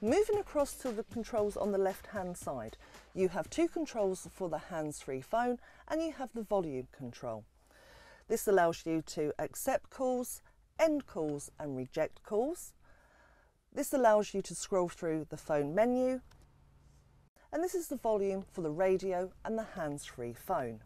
Moving across to the controls on the left hand side, you have two controls for the hands-free phone and you have the volume control. This allows you to accept calls, end calls and reject calls. This allows you to scroll through the phone menu and this is the volume for the radio and the hands-free phone.